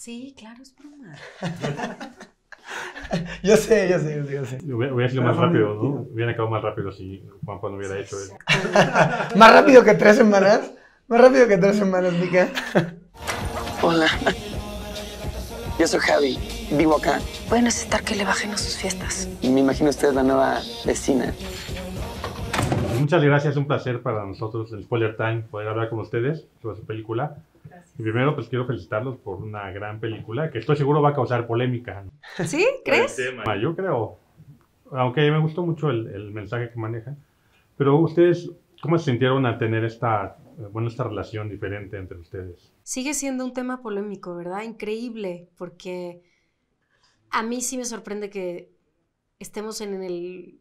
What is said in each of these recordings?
Sí, claro, es broma. yo sé, yo sé, yo sé, Hubiera sido más rápido, ¿no? Hubiera acabado más rápido si Juanpa no hubiera hecho eso. ¿Más rápido que tres semanas? Más rápido que tres semanas, Mica. Hola. Yo soy Javi, vivo acá. Pueden necesitar que le bajen a sus fiestas. Me imagino usted es la nueva vecina. Muchas gracias, un placer para nosotros el Spoiler Time poder hablar con ustedes sobre su película primero, pues quiero felicitarlos por una gran película que estoy seguro va a causar polémica. ¿Sí? ¿Crees? Yo creo. Aunque me gustó mucho el, mensaje que manejan. Pero ustedes, ¿cómo se sintieron al tener esta, bueno, esta relación diferente entre ustedes? Sigue siendo un tema polémico, ¿verdad? Increíble, porque a mí sí me sorprende que estemos en el,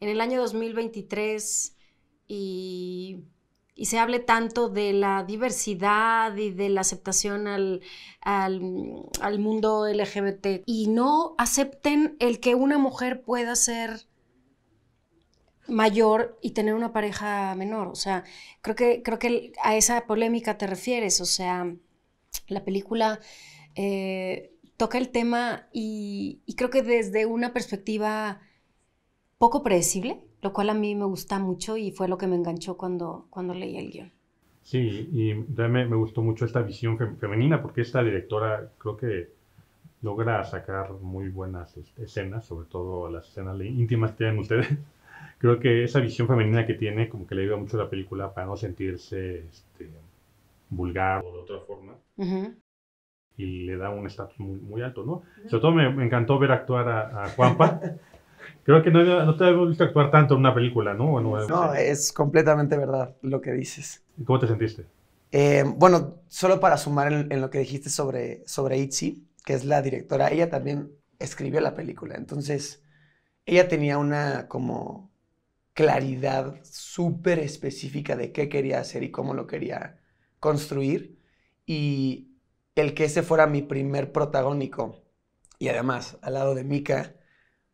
en el año 2023 y y se hable tanto de la diversidad y de la aceptación al, mundo LGBT y no acepten el que una mujer pueda ser mayor y tener una pareja menor. O sea, creo que, creo que a esa polémica te refieres. O sea, la película eh, toca el tema y creo que desde una perspectiva poco predecible lo cual a mí me gusta mucho y fue lo que me enganchó cuando, cuando leí el guión. Sí, y me, me gustó mucho esta visión femenina, porque esta directora creo que logra sacar muy buenas escenas, sobre todo las escenas íntimas que tienen ustedes. Creo que esa visión femenina que tiene como que le ayuda mucho a la película para no sentirse este, vulgar o de otra forma. Y le da un estatus muy, alto, ¿no? Sobre todo me, encantó ver actuar a, a Juanpa. Creo que no, te habíamos visto actuar tanto en una película, ¿no? no, es completamente verdad lo que dices. ¿Cómo te sentiste? Eh, bueno, solo para sumar en, lo que dijiste sobre, sobre Itzy, que es la directora, ella también escribió la película. Entonces, ella tenía una como claridad súper específica de qué quería hacer y cómo lo quería construir. Y el que ese fuera mi primer protagónico, y además al lado de Mika,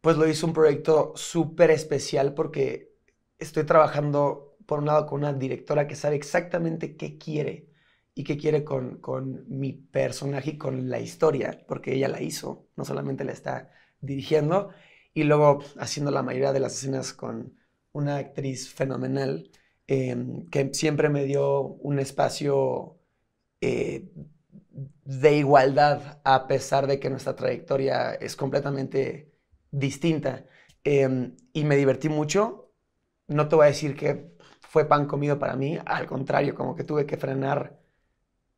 pues lo hice un proyecto súper especial porque estoy trabajando, por un lado, con una directora que sabe exactamente qué quiere y qué quiere con, mi personaje y con la historia, porque ella la hizo, no solamente la está dirigiendo, y luego haciendo la mayoría de las escenas con una actriz fenomenal em, que siempre me dio un espacio eh, de igualdad, a pesar de que nuestra trayectoria es completamente distinta. Em, y me divertí mucho. No te voy a decir que fue pan comido para mí, al contrario, como que tuve que frenar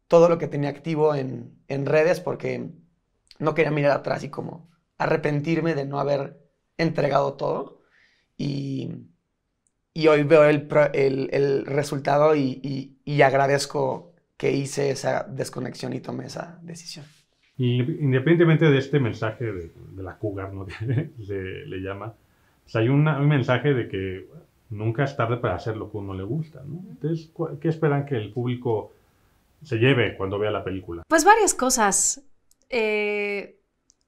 todo lo que tenía activo en, redes porque no quería mirar atrás y como arrepentirme de no haber entregado todo. Y, y hoy veo el, resultado y agradezco que hice esa desconexión y tomé esa decisión independientemente de este mensaje de, la cougar, ¿no? se le llama, pues hay un mensaje de que nunca es tarde para hacer lo que uno le gusta, ¿no? Entonces, ¿qué esperan que el público se lleve cuando vea la película? Pues varias cosas. Eh,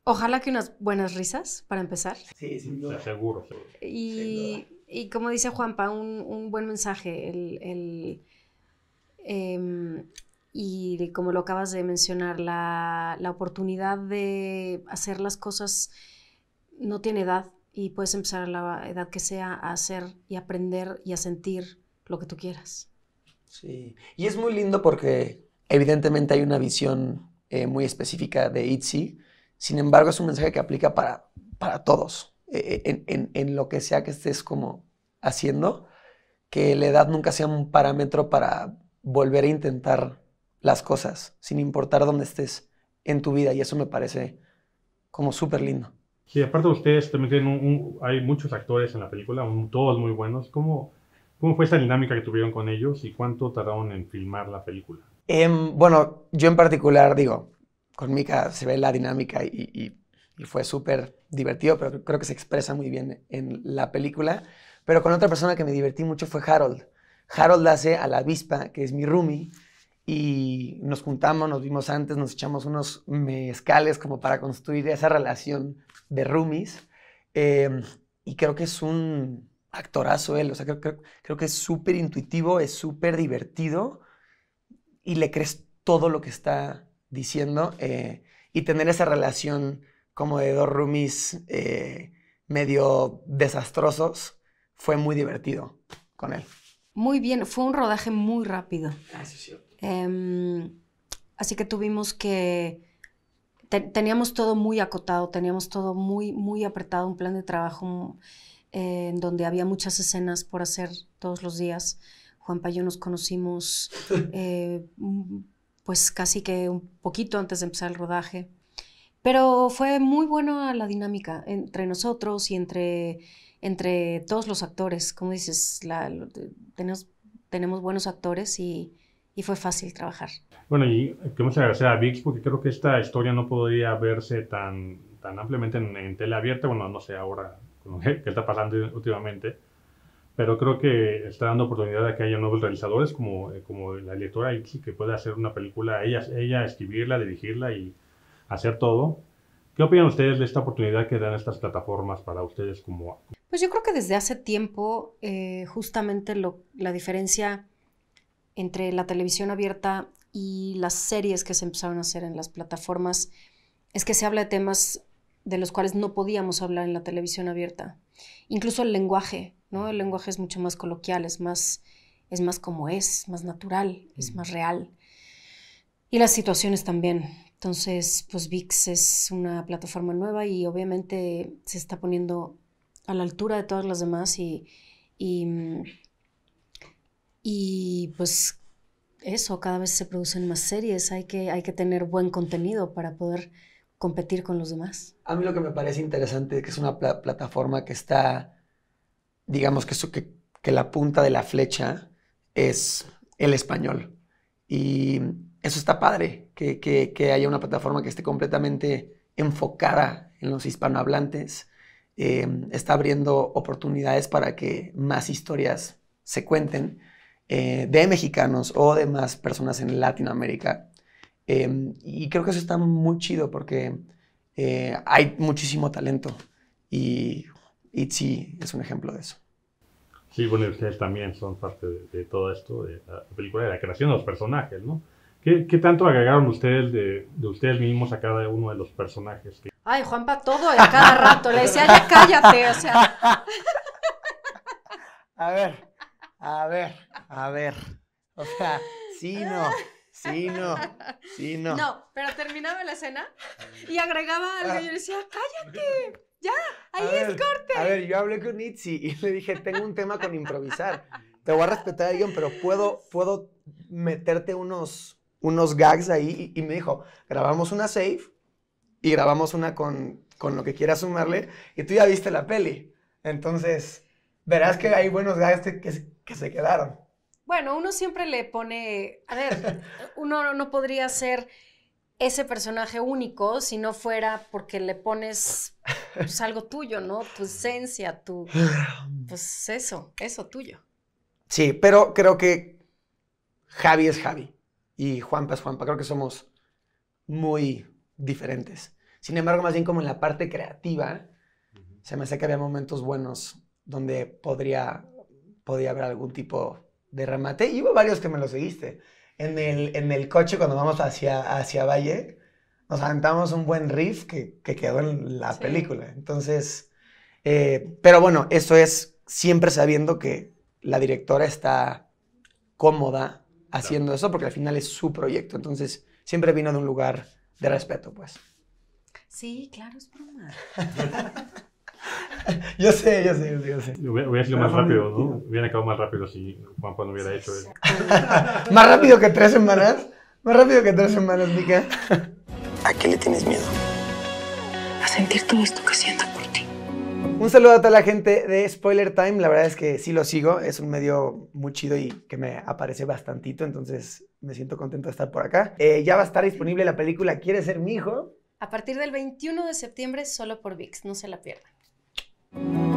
ojalá que unas buenas risas, para empezar. Sí, sin duda. Seguro, Y, como dice Juanpa, un, un buen mensaje, el, el em, y como lo acabas de mencionar, la, oportunidad de hacer las cosas no tiene edad y puedes empezar a la edad que sea a hacer y aprender y a sentir lo que tú quieras. Sí, y es muy lindo porque evidentemente hay una visión eh, muy específica de ITZY, sin embargo es un mensaje que aplica para, para todos, eh, en, en, lo que sea que estés como haciendo, que la edad nunca sea un parámetro para volver a intentar las cosas, sin importar dónde estés en tu vida. Y eso me parece como súper lindo. Sí, aparte de ustedes, también tienen hay muchos actores en la película, todos muy buenos. ¿Cómo, ¿Cómo fue esa dinámica que tuvieron con ellos y cuánto tardaron en filmar la película? Em, bueno, yo en particular, digo, con Mika se ve la dinámica y, y, y fue súper divertido, pero creo que se expresa muy bien en la película. Pero con otra persona que me divertí mucho fue Harold. Harold hace a la avispa, que es mi roomie, y nos juntamos, nos vimos antes, nos echamos unos mezcales como para construir esa relación de roomies. Em, y creo que es un actorazo él, o sea, creo, que es súper intuitivo, es súper divertido y le crees todo lo que está diciendo. Eh, y tener esa relación como de dos roomies eh, medio desastrosos fue muy divertido con él. Muy bien, fue un rodaje muy rápido. Ah, sí, sí. Em, así que tuvimos que, teníamos todo muy acotado, teníamos todo muy, muy apretado, un plan de trabajo eh, en donde había muchas escenas por hacer todos los días. Juanpa y yo nos conocimos eh, pues casi que un poquito antes de empezar el rodaje. Pero fue muy buena la dinámica entre nosotros y entre, entre todos los actores. Como dices, tenemos, tenemos buenos actores y, y fue fácil trabajar. Bueno, y queremos agradecer a VIX porque creo que esta historia no podría verse tan, tan ampliamente en, en tele abierta, bueno, no sé ahora qué está pasando últimamente, pero creo que está dando oportunidad a que haya nuevos realizadores como, eh, como la directora Ixi, que pueda hacer una película, ella, ella escribirla, dirigirla y hacer todo. ¿Qué opinan ustedes de esta oportunidad que dan estas plataformas para ustedes como... Pues yo creo que desde hace tiempo eh, justamente lo, la diferencia entre la televisión abierta y las series que se empezaron a hacer en las plataformas es que se habla de temas de los cuales no podíamos hablar en la televisión abierta. Incluso el lenguaje, ¿no? El lenguaje es mucho más coloquial, es más, es más como es, más natural, es más real. Y las situaciones también. Entonces, pues VIX es una plataforma nueva y obviamente se está poniendo a la altura de todas las demás y mm, y pues eso, cada vez se producen más series, hay que, hay que tener buen contenido para poder competir con los demás. A mí lo que me parece interesante es que es una plataforma que está, digamos que, la punta de la flecha es el español. Y eso está padre, que, haya una plataforma que esté completamente enfocada en los hispanohablantes. Eh, está abriendo oportunidades para que más historias se cuenten. Eh, de mexicanos o de más personas en Latinoamérica. Em, y creo que eso está muy chido porque eh, hay muchísimo talento y Itzy es un ejemplo de eso. Sí, bueno, ustedes también son parte de, todo esto, de la película, de la creación de los personajes, ¿no? ¿Qué, qué tanto agregaron ustedes de, ustedes mismos a cada uno de los personajes? Ay, Juanpa, todo a cada rato. Le decía, ya cállate, o sea. a ver, a ver. A ver, o sea, sí, no. Sí, no. Sí, no. No, pero terminaba la escena y agregaba algo y yo decía, cállate. Ya, ahí es corte. A ver, yo hablé con Itzi y le dije, tengo un tema con improvisar. Te voy a respetar el pero puedo, puedo meterte unos, unos gags ahí. Y, me dijo, grabamos una safe y grabamos una con, con lo que quieras sumarle. Y tú ya viste la peli. Entonces, verás que hay buenos gags que se quedaron. Bueno, uno siempre le pone, a ver, uno no podría ser ese personaje único si no fuera porque le pones pues, algo tuyo, ¿no? Tu esencia, tu... Pues eso, eso tuyo. Sí, pero creo que Javi es Javi y Juanpa es Juanpa. Creo que somos muy diferentes. Sin embargo, más bien como en la parte creativa, se me hace que había momentos buenos donde podría, haber algún tipo de y hubo varios que me lo seguiste. En el, en el coche cuando vamos hacia, hacia Valle, nos aventamos un buen riff que, quedó en la película. Entonces, eh, pero bueno, eso es siempre sabiendo que la directora está cómoda haciendo eso porque al final es su proyecto. Entonces, siempre vino de un lugar de respeto, pues. Sí, claro, es broma. yo sé, yo sé, yo sé. Hubiera sido más rápido, ¿no? Hubiera acabado más rápido si Juan no hubiera hecho eso. ¿Más rápido que tres semanas? Más rápido que tres semanas, Mica. ¿A qué le tienes miedo? A sentir todo esto que siento por ti. Un saludo a toda la gente de Spoiler Time. La verdad es que sí lo sigo. Es un medio muy chido y que me aparece bastantito. Entonces me siento contento de estar por acá. Eh, ya va a estar disponible la película ¿Quieres ser mi hijo? A partir del 21 de septiembre, solo por VIX. No se la pierda. Thank you.